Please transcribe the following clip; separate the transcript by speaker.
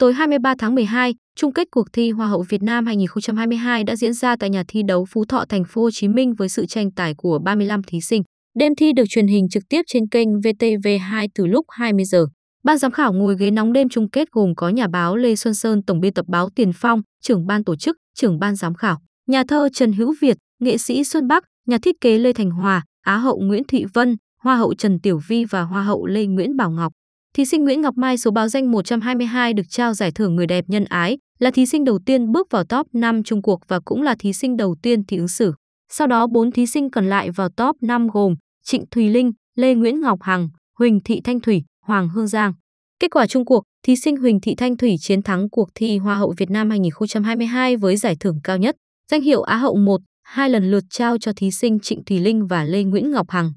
Speaker 1: Tối 23 tháng 12, chung kết cuộc thi Hoa hậu Việt Nam 2022 đã diễn ra tại nhà thi đấu Phú Thọ thành phố Hồ Chí Minh với sự tranh tài của 35 thí sinh. Đêm thi được truyền hình trực tiếp trên kênh VTV2 từ lúc 20 giờ. Ban giám khảo ngồi ghế nóng đêm chung kết gồm có nhà báo Lê Xuân Sơn, tổng biên tập báo Tiền Phong, trưởng ban tổ chức, trưởng ban giám khảo, nhà thơ Trần Hữu Việt, nghệ sĩ Xuân Bắc, nhà thiết kế Lê Thành Hòa, Á hậu Nguyễn Thị Vân, Hoa hậu Trần Tiểu Vi và Hoa hậu Lê Nguyễn Bảo Ngọc. Thí sinh Nguyễn Ngọc Mai số báo danh 122 được trao giải thưởng người đẹp nhân ái, là thí sinh đầu tiên bước vào top 5 Trung cuộc và cũng là thí sinh đầu tiên thi ứng xử. Sau đó 4 thí sinh còn lại vào top 5 gồm Trịnh Thùy Linh, Lê Nguyễn Ngọc Hằng, Huỳnh Thị Thanh Thủy, Hoàng Hương Giang. Kết quả chung cuộc, thí sinh Huỳnh Thị Thanh Thủy chiến thắng cuộc thi Hoa hậu Việt Nam 2022 với giải thưởng cao nhất, danh hiệu Á hậu 1, hai lần lượt trao cho thí sinh Trịnh Thùy Linh và Lê Nguyễn Ngọc Hằng.